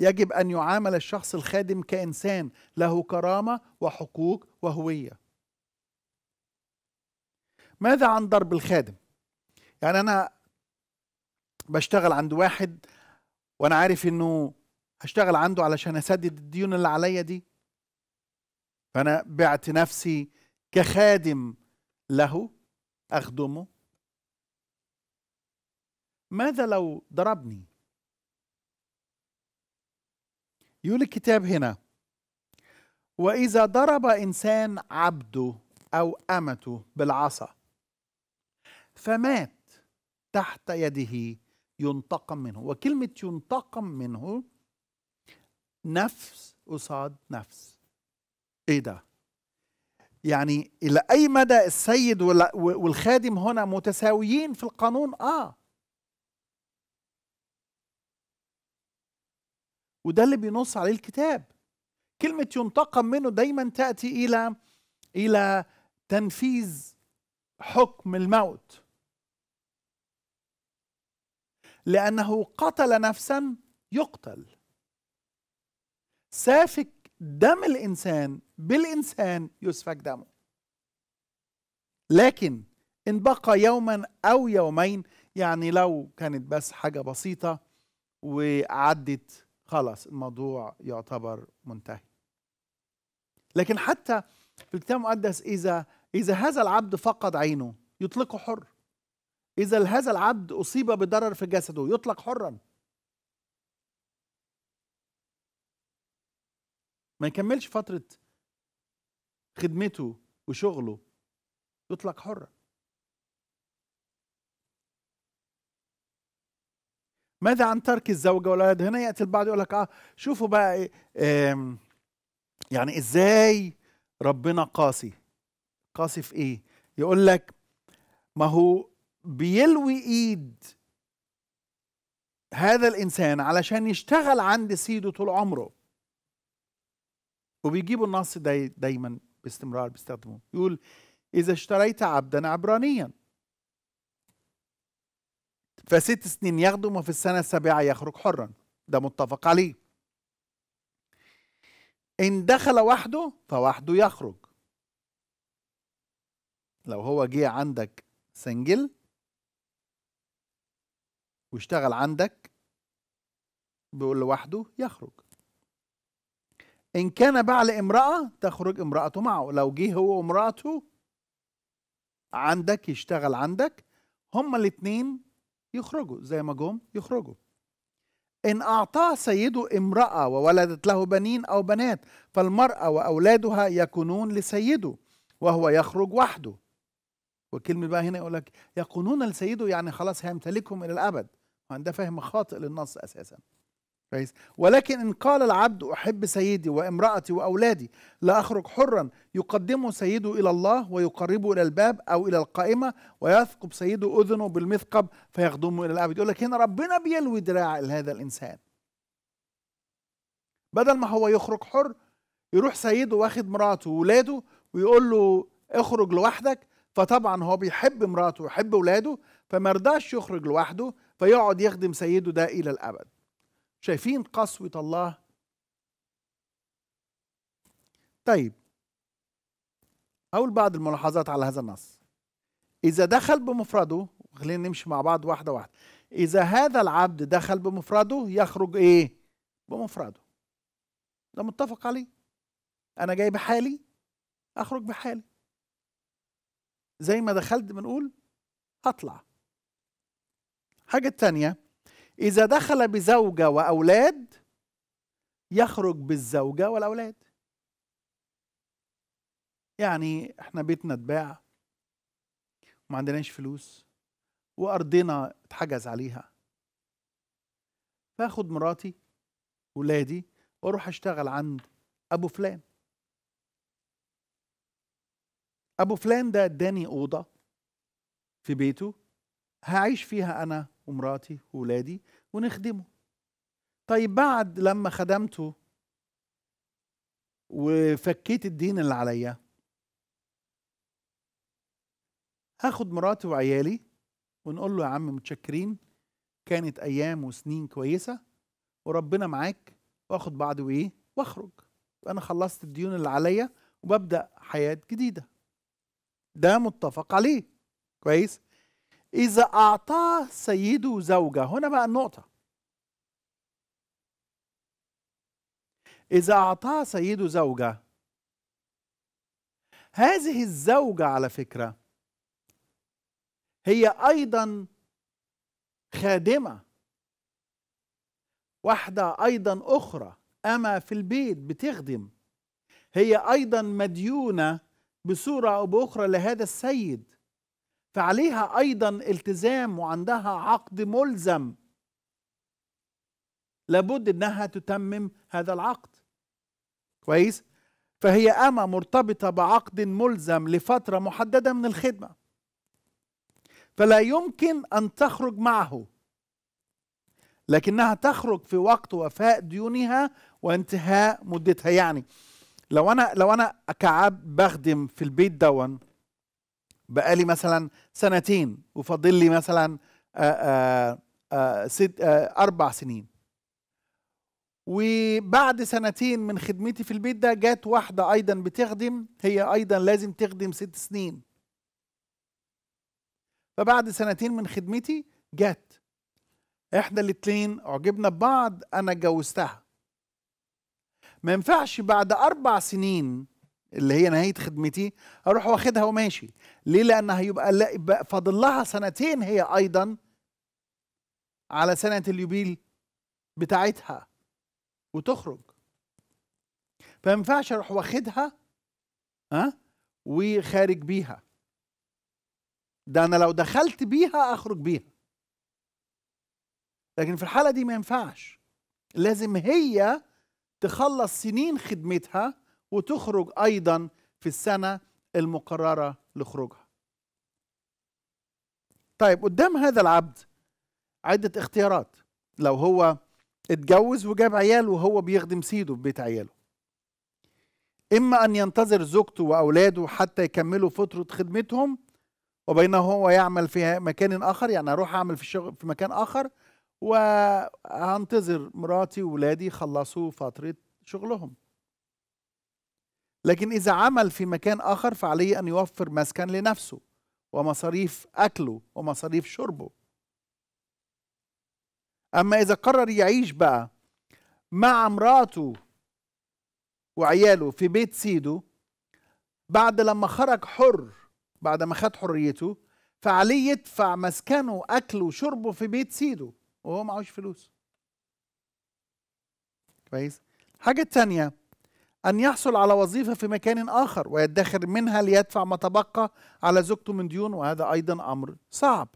يجب أن يعامل الشخص الخادم كإنسان له كرامة وحقوق وهوية ماذا عن ضرب الخادم؟ يعني أنا بشتغل عند واحد وأنا عارف إنه هشتغل عنده علشان أسدد الديون اللي عليا دي فأنا بعت نفسي كخادم له أخدمه ماذا لو ضربني يقول الكتاب هنا وإذا ضرب إنسان عبده أو أمته بالعصا فمات تحت يده ينتقم منه وكلمة ينتقم منه نفس قصاد نفس ايه ده يعني الى اي مدى السيد والخادم هنا متساويين في القانون اه وده اللي بينص عليه الكتاب كلمة ينتقم منه دايما تأتي إلى إلى تنفيذ حكم الموت لأنه قتل نفسا يقتل سافك دم الإنسان بالإنسان يسفك دمه لكن إن بقى يوما أو يومين يعني لو كانت بس حاجة بسيطة وعدت خلاص الموضوع يعتبر منتهي لكن حتى في الكتاب المقدس إذا إذا هذا العبد فقد عينه يطلقه حر إذا هذا العبد أصيب بضرر في جسده يطلق حرا ما يكملش فتره خدمته وشغله يطلق حرا ماذا عن ترك الزوجة والأولاد؟ هنا يأتي البعض يقول لك آه شوفوا بقى إيه يعني إزاي ربنا قاسي؟ قاسي في إيه؟ يقول لك ما هو بيلوي إيد هذا الإنسان علشان يشتغل عند سيده طول عمره وبيجيبوا النص ده داي دايما باستمرار بيستخدموه يقول إذا اشتريت عبدا عبرانيا فست سنين يخدم وفي السنة السابعة يخرج حرا ده متفق عليه إن دخل وحده فوحده يخرج لو هو جه عندك سنجل واشتغل عندك بيقول لوحده يخرج إن كان بعل امرأة تخرج امرأته معه لو جه هو وامرأته عندك يشتغل عندك هما الاتنين يخرجوا زي ما جم يخرجوا إن أعطاه سيده امرأة وولدت له بنين أو بنات فالمرأة وأولادها يكونون لسيده وهو يخرج وحده وكلمة بقى هنا يقول لك يكونون لسيده يعني خلاص هيمتلكهم إلى الأبد وعنده فهم خاطئ للنص أساساً كويس ولكن ان قال العبد احب سيدي وامراتي واولادي لاخرج حرا يقدمه سيده الى الله ويقربه الى الباب او الى القائمه ويثقب سيده اذنه بالمثقب فيخدمه الى الابد يقول لك هنا ربنا بيلوي دراع لهذا الانسان بدل ما هو يخرج حر يروح سيده واخد مراته وولاده ويقول له اخرج لوحدك فطبعا هو بيحب مراته ويحب ولاده فما يرضاش يخرج لوحده فيقعد يخدم سيده ده الى الابد شايفين قسوة الله طيب أول بعض الملاحظات على هذا النص إذا دخل بمفرده خلينا نمشي مع بعض واحدة واحدة إذا هذا العبد دخل بمفرده يخرج إيه بمفرده ده متفق عليه أنا جاي بحالي أخرج بحالي زي ما دخلت بنقول هطلع حاجة تانية إذا دخل بزوجة وأولاد يخرج بالزوجة والأولاد يعني احنا بيتنا اتباع وما عندناش فلوس وأرضنا اتحجز عليها فاخد مراتي ولادي واروح اشتغل عند ابو فلان ابو فلان ده اداني اوضه في بيته هعيش فيها انا ومراتي وولادي ونخدمه طيب بعد لما خدمته وفكيت الدين اللي عليا هاخد مراتي وعيالي ونقول له يا عم متشكرين كانت ايام وسنين كويسه وربنا معاك واخد بعض وايه واخرج انا خلصت الديون اللي عليا وببدا حياه جديده ده متفق عليه كويس إذا أعطاه سيده زوجة هنا بقى النقطة إذا أعطاه سيده زوجة هذه الزوجة على فكرة هي أيضا خادمة واحدة أيضا أخرى أما في البيت بتخدم هي أيضا مديونة بصورة أو بأخرى لهذا السيد فعليها ايضا التزام وعندها عقد ملزم لابد انها تتمم هذا العقد كويس فهي اما مرتبطه بعقد ملزم لفتره محدده من الخدمه فلا يمكن ان تخرج معه لكنها تخرج في وقت وفاء ديونها وانتهاء مدتها يعني لو انا لو انا كعب بخدم في البيت دون بقالي مثلا سنتين وفاضل لي مثلا آه، آه، آه، ست أربع سنين وبعد سنتين من خدمتي في البيت ده جات واحدة أيضا بتخدم هي أيضا لازم تخدم ست سنين فبعد سنتين من خدمتي جات احنا الاتنين عجبنا ببعض انا اتجوزتها ما ينفعش بعد اربع سنين اللي هي نهايه خدمتي اروح واخدها وماشي ليه لان هيبقى فاضل لها سنتين هي ايضا على سنه اليوبيل بتاعتها وتخرج فما ينفعش اروح واخدها ها آه، وخارج بيها ده انا لو دخلت بيها اخرج بيها لكن في الحاله دي ما ينفعش لازم هي تخلص سنين خدمتها وتخرج أيضا في السنة المقررة لخروجها طيب قدام هذا العبد عدة اختيارات لو هو اتجوز وجاب عيال وهو بيخدم سيده في بيت عياله إما أن ينتظر زوجته وأولاده حتى يكملوا فترة خدمتهم وبينما هو يعمل في مكان آخر يعني أروح أعمل في, الشغل في مكان آخر وهنتظر مراتي وولادي يخلصوا فترة شغلهم لكن إذا عمل في مكان آخر فعليه أن يوفر مسكن لنفسه ومصاريف أكله ومصاريف شربه أما إذا قرر يعيش بقى مع امرأته وعياله في بيت سيده بعد لما خرج حر بعد ما خد حريته فعليه يدفع مسكنه أكله وشربه في بيت سيده وهو معهوش فلوس كويس حاجة تانية أن يحصل على وظيفة في مكان آخر ويدخر منها ليدفع ما تبقى على زوجته من ديون وهذا أيضا أمر صعب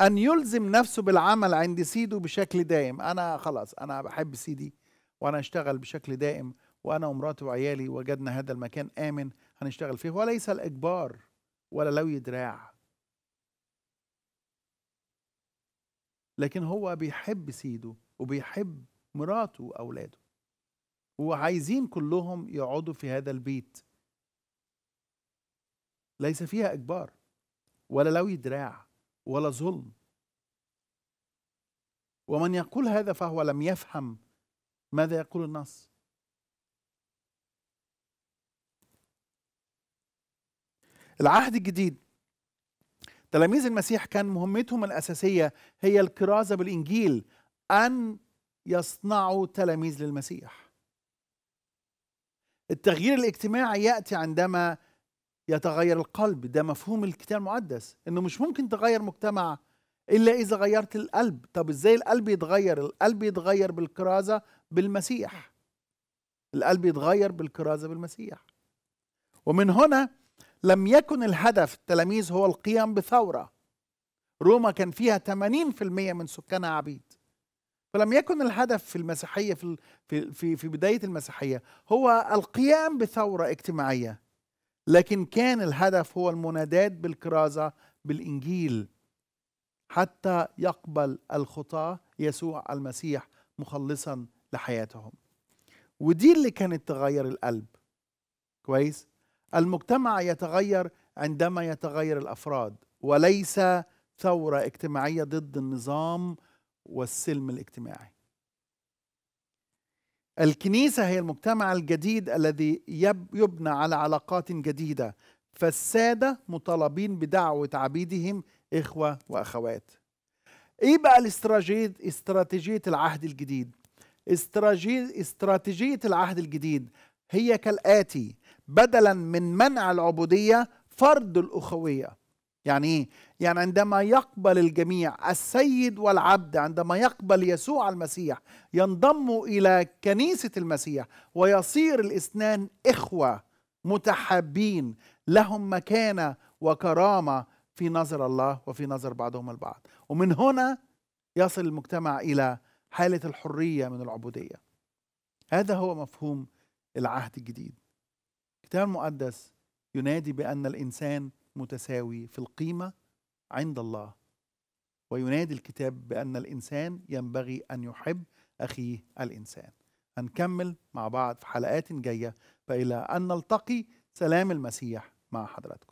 أن يلزم نفسه بالعمل عند سيده بشكل دائم أنا خلاص أنا بحب سيدي وأنا أشتغل بشكل دائم وأنا ومراتي وعيالي وجدنا هذا المكان آمن هنشتغل فيه وليس الإجبار ولا لوي دراع لكن هو بيحب سيده وبيحب مراته وأولاده وعايزين كلهم يقعدوا في هذا البيت ليس فيها إجبار ولا لوي دراع ولا ظلم ومن يقول هذا فهو لم يفهم ماذا يقول النص العهد الجديد تلاميذ المسيح كان مهمتهم الأساسية هي الكرازة بالإنجيل أن يصنعوا تلاميذ للمسيح التغيير الاجتماعي ياتي عندما يتغير القلب ده مفهوم الكتاب المقدس انه مش ممكن تغير مجتمع الا اذا غيرت القلب طب ازاي القلب يتغير القلب يتغير بالكرازه بالمسيح القلب يتغير بالكرازه بالمسيح ومن هنا لم يكن الهدف التلاميذ هو القيام بثوره روما كان فيها 80% من سكانها عبيد فلم يكن الهدف في المسيحيه في في في بدايه المسيحيه هو القيام بثوره اجتماعيه لكن كان الهدف هو المناداه بالكرازه بالانجيل حتى يقبل الخطاه يسوع المسيح مخلصا لحياتهم ودي اللي كانت تغير القلب كويس المجتمع يتغير عندما يتغير الافراد وليس ثوره اجتماعيه ضد النظام والسلم الاجتماعي الكنيسة هي المجتمع الجديد الذي يبنى على علاقات جديدة فالسادة مطالبين بدعوة عبيدهم إخوة وأخوات إيه بقى استراتيجية العهد الجديد استراتيجية العهد الجديد هي كالآتي بدلا من منع العبودية فرض الأخوية يعني ايه؟ يعني عندما يقبل الجميع السيد والعبد عندما يقبل يسوع المسيح ينضم الى كنيسه المسيح ويصير الاثنان اخوه متحابين لهم مكانه وكرامه في نظر الله وفي نظر بعضهم البعض ومن هنا يصل المجتمع الى حاله الحريه من العبوديه هذا هو مفهوم العهد الجديد الكتاب المقدس ينادي بان الانسان متساوي في القيمه عند الله وينادي الكتاب بان الانسان ينبغي ان يحب اخيه الانسان هنكمل مع بعض في حلقات جايه فالى ان نلتقي سلام المسيح مع حضراتكم